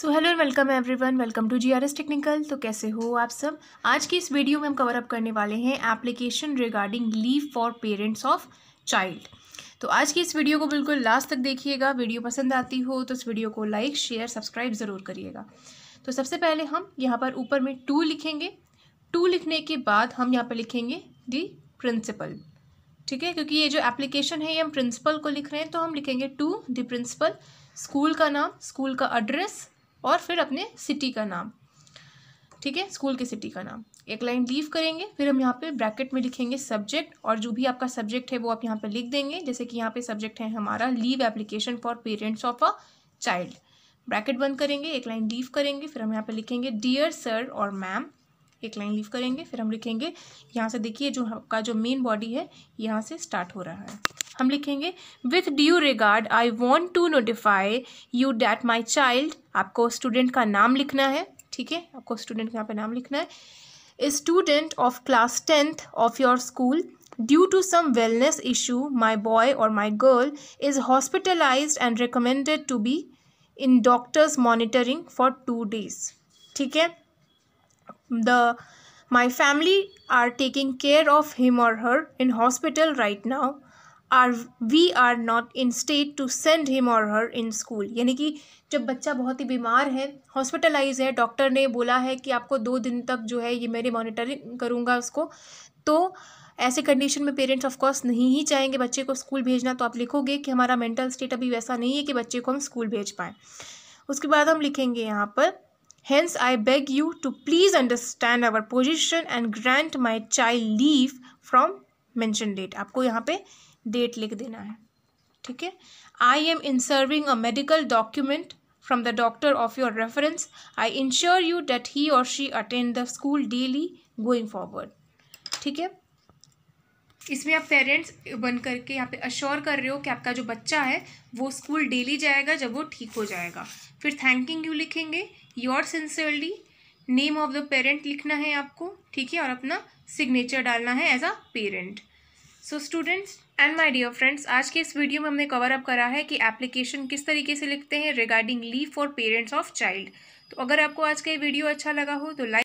So hello welcome welcome everyone welcome to GRS technical तो कैसे हो आप सब आज की इस वीडियो में हम कवर अप करने वाले हैं application regarding leave for parents of child तो आज की इस वीडियो को बिल्कुल लास्ट तक देखिएगा वीडियो पसंद आती हो तो इस वीडियो को लाइक शेयर सब्सक्राइब ज़रूर करिएगा तो सबसे पहले हम यहाँ पर ऊपर में टू लिखेंगे टू लिखने के बाद हम यहाँ पर लिखेंगे दी प्रिंसिपल ठीक है क्योंकि ये जो एप्लीकेशन है ये हम प्रिंसिपल को लिख रहे हैं तो हम लिखेंगे टू दी प्रिंसिपल स्कूल का नाम स्कूल का एड्रेस और फिर अपने सिटी का नाम ठीक है स्कूल के सिटी का नाम एक लाइन लीव करेंगे फिर हम यहाँ पे ब्रैकेट में लिखेंगे सब्जेक्ट और जो भी आपका सब्जेक्ट है वो आप यहाँ पे लिख देंगे जैसे कि यहाँ पे सब्जेक्ट है हमारा leave application for parents of a child bracket बंद करेंगे एक लाइन लीव करेंगे फिर हम यहाँ पे लिखेंगे डियर सर और मैम एक लाइन लीव करेंगे फिर हम लिखेंगे यहाँ से देखिए जो का जो मेन बॉडी है यहाँ से स्टार्ट हो रहा है हम लिखेंगे with due regard I want to notify you that my child आपको स्टूडेंट का नाम लिखना है ठीक है आपको स्टूडेंट का यहाँ पर नाम लिखना है student of class tenth of your school due to some wellness issue my boy or my girl is hospitalize and recommended to be in doctor's monitoring for two days ठीक है the my family are taking care of him or her in hospital right now are we are not in state to send him or her in school यानी कि जब बच्चा बहुत ही बीमार है hospitalise है डॉक्टर ने बोला है कि आपको दो दिन तक जो है ये मेरी मॉनिटरिंग करूँगा उसको तो ऐसे कंडीशन में पेरेंट्स ऑफ नहीं ही चाहेंगे बच्चे को स्कूल भेजना तो आप लिखोगे कि हमारा मेंटल स्टेट अभी वैसा नहीं है कि बच्चे को हम स्कूल भेज पाएँ उसके बाद हम लिखेंगे यहाँ पर Hence, I beg you to please understand our position and grant my child leave from mentioned date. आपको यहाँ पे डेट लिख देना है ठीक है? I am am in serving a from the doctor of your reference. I ensure you that he or she attend the school daily going forward. ठीक है इसमें आप पेरेंट्स बन करके यहाँ पे अश्योर कर रहे हो कि आपका जो बच्चा है वो स्कूल डेली जाएगा जब वो ठीक हो जाएगा फिर थैंकिंग यू लिखेंगे your sincerely name of the parent लिखना है आपको ठीक है और अपना सिग्नेचर डालना है as a parent so students and my dear friends आज के इस वीडियो में हमने कवर अप करा है कि एप्लीकेशन किस तरीके से लिखते हैं regarding leave for parents of child तो अगर आपको आज का ये वीडियो अच्छा लगा हो तो लाइक